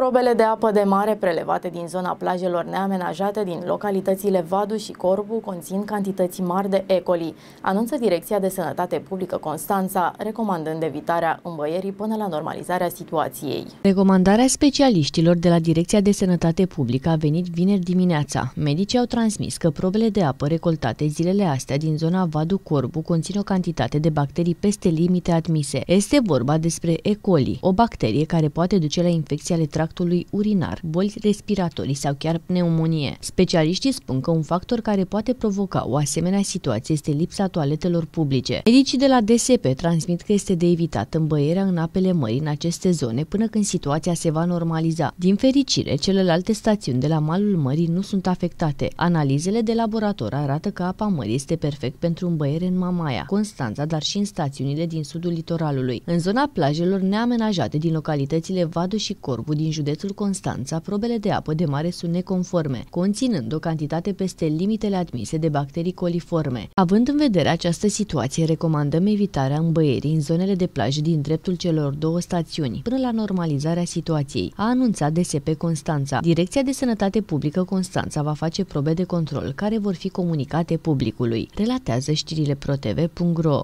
Probele de apă de mare prelevate din zona plajelor neamenajate din localitățile Vadu și Corbu conțin cantități mari de Ecoli. anunță Direcția de Sănătate Publică Constanța, recomandând evitarea îmbăierii până la normalizarea situației. Recomandarea specialiștilor de la Direcția de Sănătate Publică a venit vineri dimineața. Medicii au transmis că probele de apă recoltate zilele astea din zona Vadu-Corbu conțin o cantitate de bacterii peste limite admise. Este vorba despre Ecoli, o bacterie care poate duce la infecții ale tractului urinar, boli respiratorii sau chiar pneumonie. Specialiștii spun că un factor care poate provoca o asemenea situație este lipsa toaletelor publice. Medicii de la DSP transmit că este de evitat îmbăierea în apele mării în aceste zone până când situația se va normaliza. Din fericire, celelalte stațiuni de la malul mării nu sunt afectate. Analizele de laborator arată că apa mării este perfect pentru îmbăiere în Mamaia, Constanța, dar și în stațiunile din sudul litoralului. În zona plajelor neamenajate din localitățile Vadu și Corbu din din județul Constanța, probele de apă de mare sunt neconforme, conținând o cantitate peste limitele admise de bacterii coliforme. Având în vedere această situație, recomandăm evitarea îmbăierii în zonele de plajă din dreptul celor două stațiuni, până la normalizarea situației, a anunțat DSP Constanța. Direcția de Sănătate Publică Constanța va face probe de control care vor fi comunicate publicului, relatează știrile protv.ro.